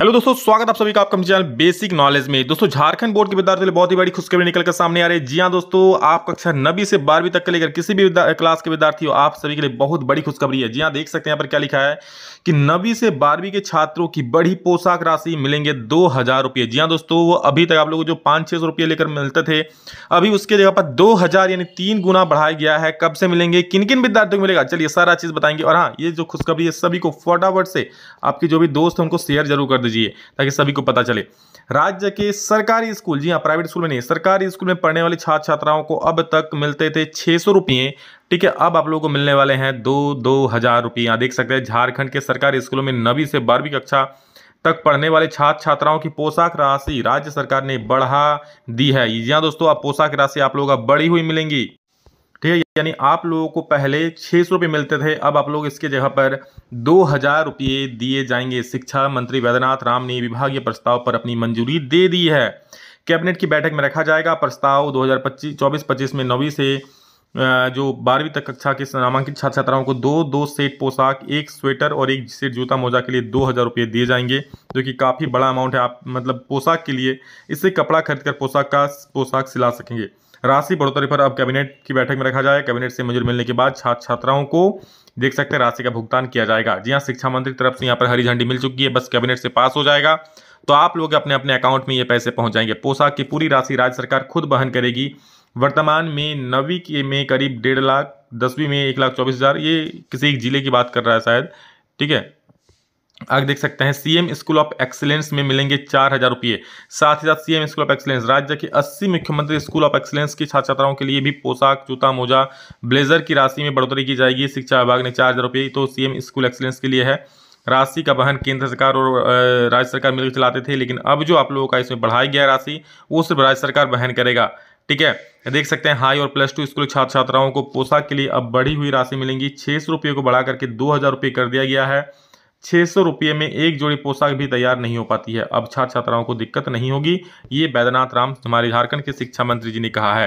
hello दोस्तों स्वागत आप सभी का आपका चैनल बेसिक नॉलेज में दोस्तों झारखंड बोर्ड के विद्यार्थियों बहुत ही बड़ी खुशखबरी निकल कर सामने आ रही है जी हाँ दोस्तों आप कक्षा नबी से बारहवीं तक के लेकर किसी भी क्लास के विद्यार्थी हो आप सभी के लिए बहुत बड़ी खुशखबरी है जी हाँ देख सकते हैं यहाँ पर क्या लिखा है कि नवी से बारहवीं के छात्रों की बड़ी पोशाक राशि मिलेंगे दो हजार रुपये जी हाँ दोस्तों वो अभी तक आप लोगों को जो पाँच छः सौ रुपये लेकर मिलते थे अभी उसके जगह पर दो हजार यानी तीन गुना बढ़ाया गया है कब से मिलेंगे किन किन विद्यार्थियों को मिलेगा चलिए सारा चीज़ बताएंगे और हाँ ये जो खुशखबरी है सभी को फटाफट से आपके जो भी दोस्त हैं उनको शेयर जरूर कर दीजिए ताकि सभी को पता चले राज्य के सरकारी स्कूल जी हाँ प्राइवेट स्कूल में नहीं सरकारी स्कूल में पढ़ने वाले छात्र छात्राओं को अब तक मिलते थे छः सौ रुपये ठीक है अब आप लोगों को मिलने वाले हैं दो दो हज़ार रुपये यहाँ देख सकते हैं झारखंड के सरकारी स्कूलों में नवीं से बारहवीं कक्षा तक पढ़ने वाले छात्र छात्राओं की पोशाक राशि राज्य सरकार ने बढ़ा दी है जी हाँ दोस्तों अब पोशाक राशि आप लोगों का बढ़ी हुई मिलेंगी ठीक है यानी आप लोगों को पहले छः सौ रुपये मिलते थे अब आप लोग इसके जगह पर दो हज़ार रुपये दिए जाएंगे शिक्षा मंत्री वैद्यनाथ राम ने विभागीय प्रस्ताव पर अपनी मंजूरी दे दी है कैबिनेट की बैठक में रखा जाएगा प्रस्ताव 2025 हज़ार पच्चीस में नौवीं से जो बारहवीं तक कक्षा के नामांकित छात्र छात्राओं को दो दो सेट पोशाक एक स्वेटर और एक सेट जूता मोजा के लिए दो हज़ार रुपये दिए जाएंगे जो कि काफ़ी बड़ा अमाउंट है आप मतलब पोशाक के लिए इससे कपड़ा खरीद कर पोशाक का पोशाक सिला सकेंगे राशि बढ़ोतरी पर अब कैबिनेट की बैठक में रखा जाए कैबिनेट से मंजूर मिलने के बाद छात्र छात्राओं को देख सकते हैं राशि का भुगतान किया जाएगा जी हाँ शिक्षा मंत्री की तरफ से यहाँ पर हरी झंडी मिल चुकी है बस कैबिनेट से पास हो जाएगा तो आप लोग अपने अपने अकाउंट में ये पैसे पहुँच जाएंगे पोशाक की पूरी राशि राज्य सरकार खुद बहन करेगी वर्तमान में नवी के में करीब डेढ़ लाख दसवीं में एक लाख चौबीस हज़ार ये किसी एक जिले की बात कर रहा है शायद ठीक है आगे देख सकते हैं सीएम स्कूल ऑफ एक्सीलेंस में मिलेंगे चार हजार रुपये साथ ही साथ सीएम स्कूल ऑफ एक्सीलेंस राज्य के अस्सी मुख्यमंत्री स्कूल ऑफ एक्सीलेंस की छात्र छात्राओं के लिए भी पोशाक जूता मोजा ब्लेजर की राशि में बढ़ोतरी की जाएगी शिक्षा विभाग ने चार हजार रुपये तो सीएम स्कूल एक्सीलेंस के लिए है राशि का वहन केंद्र सरकार और राज्य सरकार मिलकर चलाते थे लेकिन अब जो आप लोगों का इसमें बढ़ाया गया राशि वो सिर्फ राज्य सरकार वहन करेगा ठीक है देख सकते हैं हाई और प्लस टू स्कूल छात्र छात्राओं को पोशाक के लिए अब बढ़ी हुई राशि मिलेंगी छः सौ रुपये को बढ़ा करके दो हज़ार रुपये कर दिया गया है छः सौ रुपये में एक जोड़ी पोशाक भी तैयार नहीं हो पाती है अब छात्र छात्राओं को दिक्कत नहीं होगी ये बैद्यनाथ राम हमारे झारखंड के शिक्षा मंत्री जी ने कहा है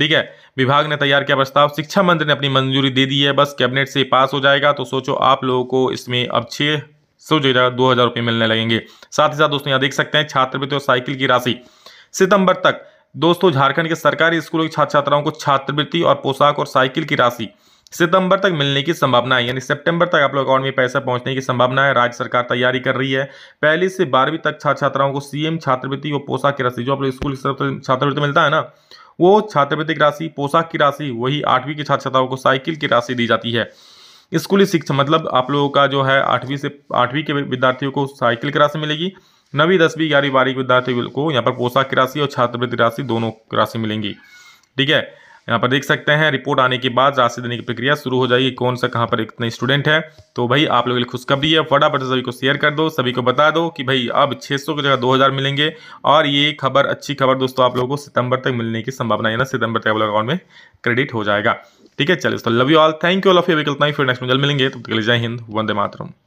ठीक है विभाग ने तैयार किया प्रस्ताव शिक्षा मंत्री ने अपनी मंजूरी दे दी है बस कैबिनेट से पास हो जाएगा तो सोचो आप लोगों को इसमें अब छः सौ जो दो हज़ार रुपये मिलने लगेंगे साथ ही साथ दोस्तों यहाँ देख सकते हैं छात्रवृत्ति और साइकिल की राशि सितंबर तक दोस्तों झारखंड के सरकारी स्कूलों के छात्र छात्राओं को छात्रवृत्ति और पोशाक और साइकिल की राशि सितंबर तक मिलने की संभावना है यानी सितंबर तक आप लोग अकाउंट में पैसा पहुंचने की संभावना है राज्य सरकार तैयारी कर रही है पहली से बारहवीं तक छात्र छात्राओं को सीएम छात्रवृत्ति और पोशाक की राशि जो आप लोग स्कूल की तरफ छात्रवृत्ति मिलता है ना वो छात्रवृत्ति की राशि पोशाक की राशि वही आठवीं के छात्र छात्राओं को साइकिल की राशि दी जाती है स्कूली शिक्षा मतलब आप लोगों का जो है आठवीं से आठवीं के विद्यार्थियों को साइकिल की राशि मिलेगी नवी दसवीं ग्यारहवीं बारहवीं विद्यार्थियों को यहाँ पर पोशाक की राशि और छात्रवृत्ति राशि दोनों राशि मिलेंगी ठीक है यहाँ पर देख सकते हैं रिपोर्ट आने के बाद राशि देने की प्रक्रिया शुरू हो जाएगी कौन सा कहाँ पर इतना स्टूडेंट है तो भाई आप लोगों के लिए खुशखबरी है फटाफट सभी को शेयर कर दो सभी को बता दो कि भाई अब 600 की जगह 2000 मिलेंगे और ये खबर अच्छी खबर दोस्तों आप लोगों को सितंबर तक मिलने की संभावना है ना सितंबर तक आप लोग अकाउंट में क्रेडिट हो जाएगा ठीक है चलिए तो love you all thank you all of you विकल फिर नेक्स्ट में मिलेंगे तो जय हिंद वंदे मातरम